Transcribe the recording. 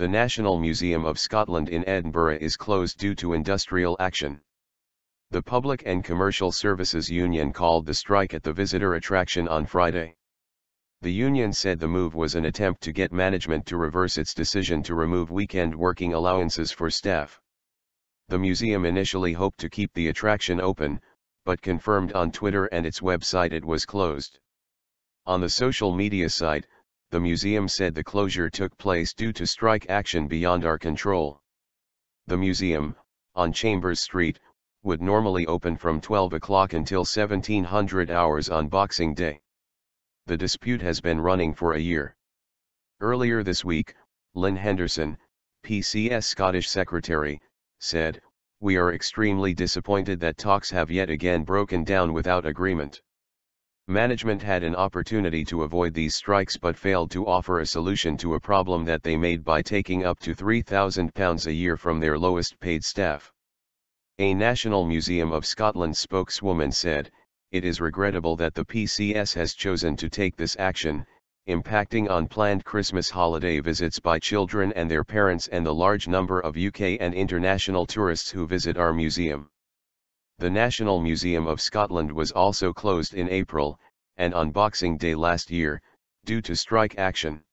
the National Museum of Scotland in Edinburgh is closed due to industrial action. The Public and Commercial Services Union called the strike at the visitor attraction on Friday. The union said the move was an attempt to get management to reverse its decision to remove weekend working allowances for staff. The museum initially hoped to keep the attraction open, but confirmed on Twitter and its website it was closed. On the social media site, the museum said the closure took place due to strike action beyond our control. The museum, on Chambers Street, would normally open from 12 o'clock until 1700 hours on Boxing Day. The dispute has been running for a year. Earlier this week, Lynn Henderson, PCS Scottish Secretary, said, We are extremely disappointed that talks have yet again broken down without agreement. Management had an opportunity to avoid these strikes but failed to offer a solution to a problem that they made by taking up to £3,000 a year from their lowest paid staff. A National Museum of Scotland spokeswoman said, it is regrettable that the PCS has chosen to take this action, impacting on planned Christmas holiday visits by children and their parents and the large number of UK and international tourists who visit our museum. The National Museum of Scotland was also closed in April, and on Boxing Day last year, due to strike action.